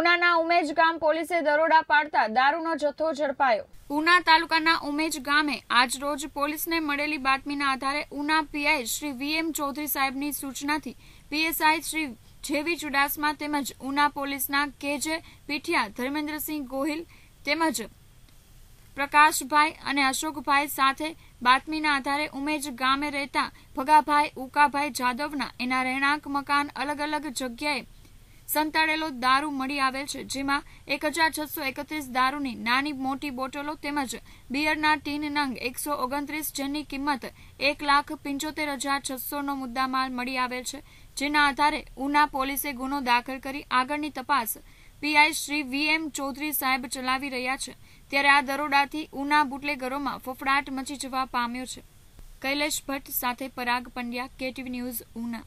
ઉનાના ઉમેજ ગામ પોલીસે દરોડા પાડતા દારૂનો જથ્થો ઝડપાયો ઉના તાલુકાના ઉમેજ ગામે આજરોજ પોલીસને મળેલી બાતમીના આધારે ઉના પીઆઈ શ્રી વીએમ ચૌધરી સાહેબની સૂચનાથી પીએસઆઈ શ્રી જેવી ચુડાસમા તેમજ ઉના પોલીસના કેજે પીઠિયા ધર્મેન્દ્રસિંહ ગોહિલ તેમજ પ્રકાશભાઈ અને અશોકભાઈ સાથે બાતમીના આધારે ઉમેજ ગામે રહેતા ભગાભાઈ ઉકાભાઈ જાદવના એના રહેણાંક મકાન અલગ અલગ જગ્યાએ સંતાડેલો દારૂ મળી આવેલ છે જેમાં એક હજાર છસો એકત્રીસ દારૂની નાની મોટી બોટલો તેમજ બિયરના ટીન નંગ એકસો ઓગણત્રીસ જેની કિંમત એક લાખ પંચોતેર હજાર છસોનો મુદ્દામાલ મળી આવેલ છે જેના આધારે ઉના પોલીસે ગુનો દાખલ કરી આગળની તપાસ PI Shri V M Chaudhary સાહેબ ચલાવી રહ્યા છે ત્યારે આ દરોડાથી ઉના બુટલેગરોમાં ફફડાટ મચી જવા પામ્યો છે કૈલેશ ભટ્ટ સાથે પરાગ પંડ્યા કેટીવી ન્યૂઝ ઉના